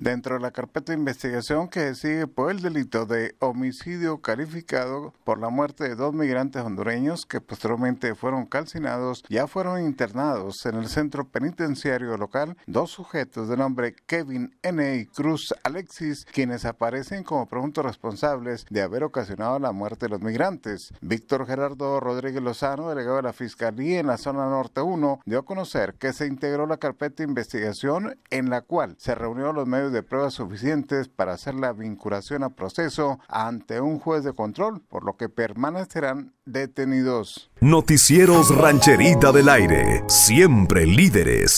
Dentro de la carpeta de investigación que se sigue por el delito de homicidio calificado por la muerte de dos migrantes hondureños que posteriormente fueron calcinados, ya fueron internados en el centro penitenciario local dos sujetos de nombre Kevin N. y Cruz Alexis, quienes aparecen como presuntos responsables de haber ocasionado la muerte de los migrantes. Víctor Gerardo Rodríguez Lozano, delegado de la Fiscalía en la zona norte 1, dio a conocer que se integró la carpeta de investigación en la cual se reunió los medios de pruebas suficientes para hacer la vinculación a proceso ante un juez de control, por lo que permanecerán detenidos. Noticieros Rancherita del Aire, siempre líderes.